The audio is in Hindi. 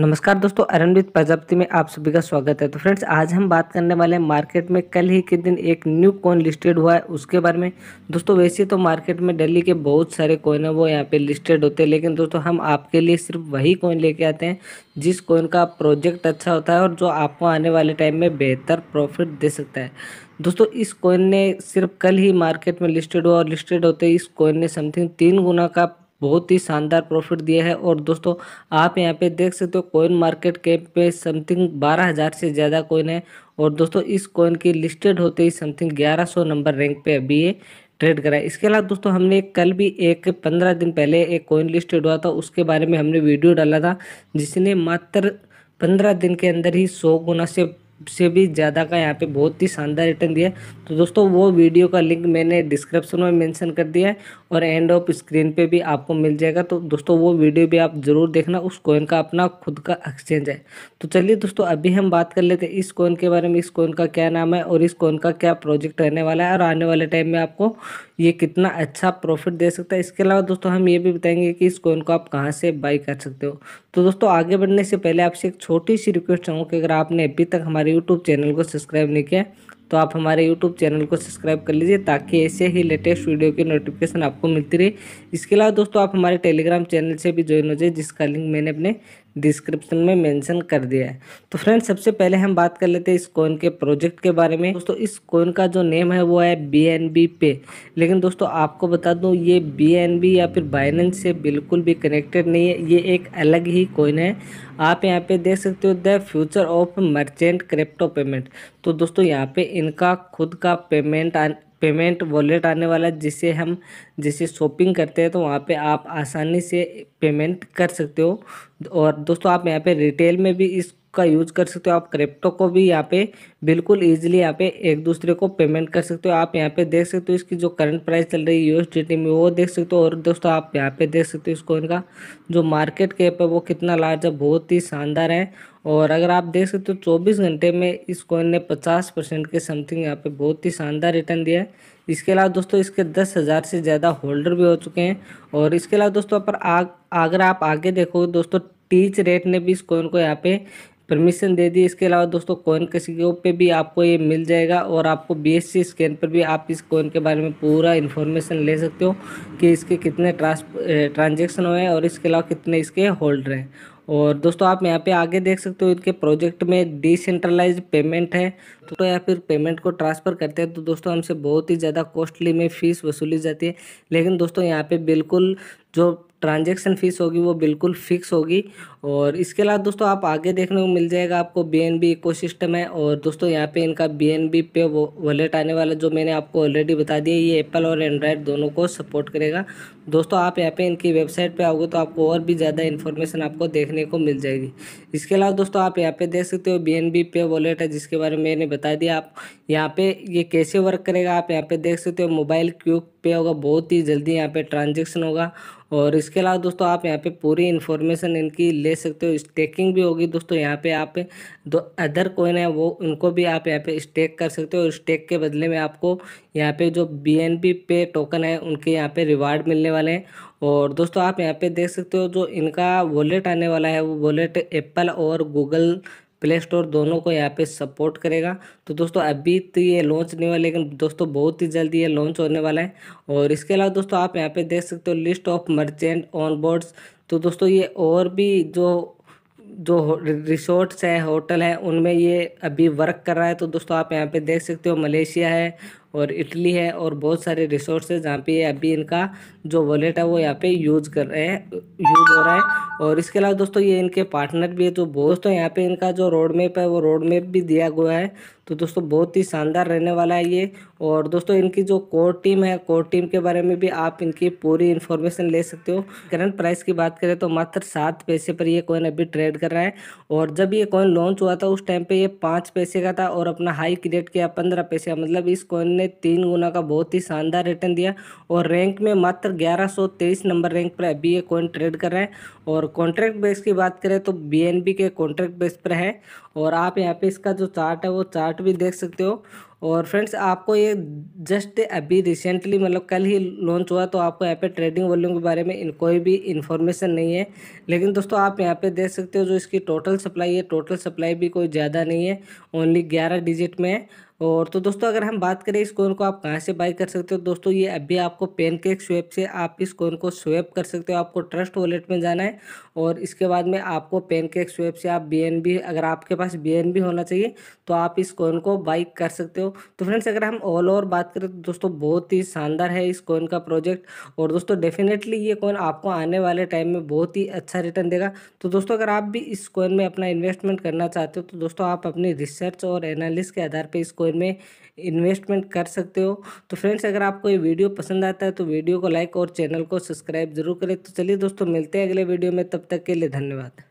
नमस्कार दोस्तों अरनविद प्रजापति में आप सभी का स्वागत है तो फ्रेंड्स आज हम बात करने वाले हैं मार्केट में कल ही के दिन एक न्यू कॉइन लिस्टेड हुआ है उसके बारे में दोस्तों वैसे तो मार्केट में दिल्ली के बहुत सारे कॉइन है वो यहाँ पे लिस्टेड होते हैं लेकिन दोस्तों हम आपके लिए सिर्फ वही कॉइन लेके आते हैं जिस कॉइन का प्रोजेक्ट अच्छा होता है और जो आपको आने वाले टाइम में बेहतर प्रॉफिट दे सकता है दोस्तों इस कॉइन ने सिर्फ कल ही मार्केट में लिस्टेड हुआ और लिस्टेड होते ही इस कॉइन ने समथिंग तीन गुना का बहुत ही शानदार प्रॉफिट दिया है और दोस्तों आप यहाँ पे देख सकते हो कोइन मार्केट कैप पे समथिंग बारह हज़ार से ज़्यादा कोइन है और दोस्तों इस कोइन की लिस्टेड होते ही समथिंग ग्यारह सौ नंबर रैंक पे अभी ये ट्रेड करा है इसके अलावा दोस्तों हमने कल भी एक पंद्रह दिन पहले एक कोइन लिस्टेड हुआ था उसके बारे में हमने वीडियो डाला था जिसने मात्र पंद्रह दिन के अंदर ही सौ गुना से से भी ज़्यादा का यहाँ पे बहुत ही शानदार रिटर्न दिया है तो दोस्तों वो वीडियो का लिंक मैंने डिस्क्रिप्शन में मेंशन कर दिया है और एंड ऑफ स्क्रीन पे भी आपको मिल जाएगा तो दोस्तों वो वीडियो भी आप ज़रूर देखना उस कॉइन का अपना खुद का एक्सचेंज है तो चलिए दोस्तों अभी हम बात कर लेते हैं इस कॉइन के बारे में इस कॉइन का क्या नाम है और इस कॉइन का क्या प्रोजेक्ट रहने वाला है और आने वाले टाइम में आपको ये कितना अच्छा प्रॉफिट दे सकता है इसके अलावा दोस्तों हम ये भी बताएंगे कि इस कॉइन को आप कहाँ से बाई कर सकते हो तो दोस्तों आगे बढ़ने से पहले आपसे एक छोटी सी रिक्वेस्ट चाहूँ कि अगर आपने अभी तक हमारे यूट्यूब चैनल को सब्सक्राइब नहीं किया तो आप हमारे यूट्यूब चैनल को सब्सक्राइब कर लीजिए ताकि ऐसे ही लेटेस्ट वीडियो की नोटिफिकेशन आपको मिलती रहे इसके अलावा दोस्तों आप हमारे टेलीग्राम चैनल से भी ज्वाइन हो जाए जिसका लिंक मैंने अपने डिस्क्रिप्शन में मेंशन कर दिया है तो फ्रेंड्स सबसे पहले हम बात कर लेते हैं इस कॉइन के प्रोजेक्ट के बारे में दोस्तों इस कॉइन का जो नेम है वो है बी एन बी पे लेकिन दोस्तों आपको बता दूँ ये बी एन बी या फिर बाइनेंस से बिल्कुल भी कनेक्टेड नहीं है ये एक अलग ही कॉइन है आप यहाँ पे देख सकते हो the future of merchant crypto payment तो दोस्तों यहाँ पे इनका खुद का पेमेंट पेमेंट वॉलेट आने वाला है जिसे हम जिसे शॉपिंग करते हैं तो वहाँ पे आप आसानी से पेमेंट कर सकते हो और दोस्तों आप यहाँ पे रिटेल में भी इस का यूज कर सकते हो आप क्रिप्टो को भी यहाँ पे बिल्कुल ईजिली यहाँ पे एक दूसरे को पेमेंट कर सकते हो आप यहाँ पे देख सकते हो इसकी जो करंट प्राइस चल रही है यूएसडीटी में वो देख सकते हो और दोस्तों आप यहाँ पे देख सकते हो इसको इनका जो मार्केट कैप है वो कितना लार्ज है बहुत ही शानदार है और अगर आप देख सकते हो चौबीस घंटे में इस कॉइन ने पचास परसेंट के समथिंग यहाँ पे बहुत ही शानदार रिटर्न दिया है इसके अलावा दोस्तों इसके दस हज़ार से ज़्यादा होल्डर भी हो चुके हैं और इसके अलावा दोस्तों पर आग अगर आप आगे देखोगे दोस्तों टीच रेट ने भी इस कॉइन को यहाँ पे परमिशन दे दी इसके अलावा दोस्तों कोइन कैसियो पे भी आपको ये मिल जाएगा और आपको सी स्कैन पर भी आप इस कोइन के बारे में पूरा इन्फॉर्मेशन ले सकते हो कि इसके कितने ट्रांस ट्रांजेक्शन हुए हैं और इसके अलावा कितने इसके होल्डर हैं और दोस्तों आप यहाँ पे आगे देख सकते हो इनके प्रोजेक्ट में डिसेंट्रलाइज पेमेंट है तो या फिर पेमेंट को ट्रांसफ़र करते हैं तो दोस्तों हमसे बहुत ही ज़्यादा कॉस्टली में फ़ीस वसूली जाती है लेकिन दोस्तों यहाँ पे बिल्कुल जो ट्रांजेक्शन फ़ीस होगी वो बिल्कुल फिक्स होगी और इसके अलावा दोस्तों आप आगे देखने को मिल जाएगा आपको B N B ecosystem है और दोस्तों यहाँ पे इनका B N B pay wallet आने वाला जो मैंने आपको ऑलरेडी बता दिया ये एप्पल और एंड्रॉयड दोनों को सपोर्ट करेगा दोस्तों आप यहाँ पे इनकी वेबसाइट पे आओगे तो आपको और भी ज़्यादा इन्फॉर्मेशन आपको देखने को मिल जाएगी इसके अलावा दोस्तों आप यहाँ पे देख सकते हो B N B pay wallet है जिसके बारे में मैंने बता दिया आप यहाँ पे ये कैसे वर्क करेगा आप यहाँ पे देख सकते हो मोबाइल क्यूक पे होगा बहुत ही जल्दी यहाँ पे ट्रांजेक्शन होगा और इसके अलावा दोस्तों आप यहाँ पे पूरी इन्फॉर्मेशन इनकी ले सकते हो स्टेकिंग भी होगी दोस्तों यहाँ पे आप दो अदर कोइन है वो उनको भी आप यहाँ पे स्टेक कर सकते हो स्टेक के बदले में आपको यहाँ पे जो बी पे टोकन है उनके यहाँ पे रिवार्ड मिलने वाले हैं और दोस्तों आप यहाँ पे देख सकते हो जो इनका वॉलेट आने वाला है वो वॉलेट एप्पल और गूगल प्ले स्टोर दोनों को यहाँ पे सपोर्ट करेगा तो दोस्तों अभी तो ये लॉन्च नहीं हुआ लेकिन दोस्तों बहुत ही जल्दी ये लॉन्च होने वाला है और इसके अलावा दोस्तों आप यहाँ पे देख सकते हो list of merchant on boards तो दोस्तों ये और भी जो जो रिसोर्ट्स है होटल हैं उनमें ये अभी वर्क कर रहा है तो दोस्तों आप यहाँ पे देख सकते हो मलेशिया है और इटली है और बहुत सारे रिसोर्स है जहाँ पे अभी इनका जो वॉलेट है वो यहाँ पे यूज़ कर रहे हैं यूज़ हो रहा है और इसके अलावा दोस्तों ये इनके पार्टनर भी है तो दोस्तों यहाँ पे इनका जो रोड मैप है वो रोड मैप भी दिया हुआ है तो दोस्तों बहुत ही शानदार रहने वाला है ये और दोस्तों इनकी जो कोर टीम है कोर टीम के बारे में भी आप इनकी पूरी इन्फॉर्मेशन ले सकते हो करंट प्राइस की बात करें तो मात्र सात पैसे पर ये कॉइन अभी ट्रेड कर रहा है और जब ये कॉइन लॉन्च हुआ था उस टाइम पे ये पाँच पैसे का था और अपना हाई क्रिएट किया पंद्रह पैसे मतलब इस कॉइन ने तीन गुना का बहुत ही शानदार रिटर्न दिया और रैंक में मात्र ग्यारह नंबर रैंक पर अभी ये कॉइन ट्रेड कर रहे हैं और कॉन्ट्रैक्ट बेस की बात करें तो बी के कॉन्ट्रैक्ट बेस पर है और आप यहाँ पे इसका जो चार्ट है वो चार्ट भी देख सकते हो और फ्रेंड्स आपको ये जस्ट अभी रिसेंटली मतलब कल ही लॉन्च हुआ तो आपको यहाँ पे ट्रेडिंग वॉल्यूम के बारे में कोई भी इन्फॉर्मेशन नहीं है लेकिन दोस्तों आप यहाँ पे देख सकते हो जो इसकी टोटल सप्लाई है टोटल सप्लाई भी कोई ज़्यादा नहीं है ओनली ग्यारह डिजिट में है और तो दोस्तों अगर हम बात करें इस कॉइन को आप कहाँ से बाई कर सकते हो दोस्तों ये अभी आपको पेन केक स्वेप से आप इस कॉइन को स्वेप कर सकते हो आपको ट्रस्ट वॉलेट में जाना है और इसके बाद में आपको पेन केक स्वेप से आप बी अगर आपके पास बी होना चाहिए तो आप इस कॉइन को बाई कर सकते हो तो फ्रेंड्स अगर हम ऑल ओवर बात करें तो दोस्तों बहुत ही शानदार है इस कॉइन का प्रोजेक्ट और दोस्तों डेफिनेटली ये कॉइन आपको आने वाले टाइम में बहुत ही अच्छा रिटर्न देगा तो दोस्तों अगर आप भी इस कॉइन में अपना इन्वेस्टमेंट करना चाहते हो तो दोस्तों आप अपनी रिसर्च और एनालिस के आधार पर इस कॉइन में इन्वेस्टमेंट कर सकते हो तो फ्रेंड्स अगर आपको ये वीडियो पसंद आता है तो वीडियो को लाइक और चैनल को सब्सक्राइब जरूर करें तो चलिए दोस्तों मिलते हैं अगले वीडियो में तब तक के लिए धन्यवाद